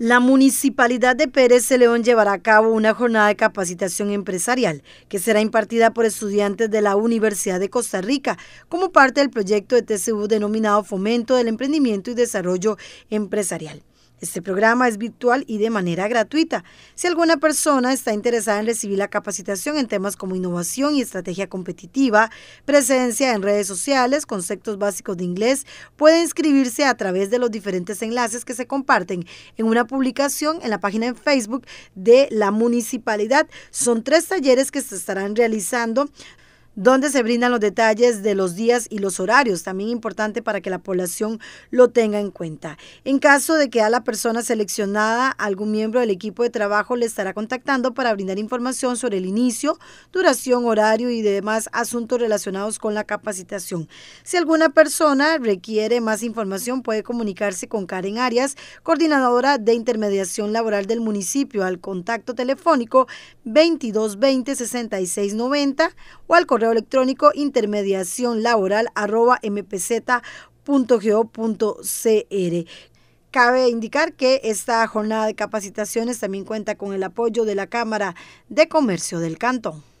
La Municipalidad de Pérez de León llevará a cabo una jornada de capacitación empresarial que será impartida por estudiantes de la Universidad de Costa Rica como parte del proyecto de TCU denominado Fomento del Emprendimiento y Desarrollo Empresarial. Este programa es virtual y de manera gratuita. Si alguna persona está interesada en recibir la capacitación en temas como innovación y estrategia competitiva, presencia en redes sociales, conceptos básicos de inglés, puede inscribirse a través de los diferentes enlaces que se comparten en una publicación en la página de Facebook de la municipalidad. Son tres talleres que se estarán realizando donde se brindan los detalles de los días y los horarios, también importante para que la población lo tenga en cuenta. En caso de que a la persona seleccionada, algún miembro del equipo de trabajo le estará contactando para brindar información sobre el inicio, duración, horario y demás asuntos relacionados con la capacitación. Si alguna persona requiere más información, puede comunicarse con Karen Arias, coordinadora de intermediación laboral del municipio, al contacto telefónico 2220 6690 o al correo electrónico intermediación laboral arroba mpz.go.cr. Cabe indicar que esta jornada de capacitaciones también cuenta con el apoyo de la Cámara de Comercio del Cantón.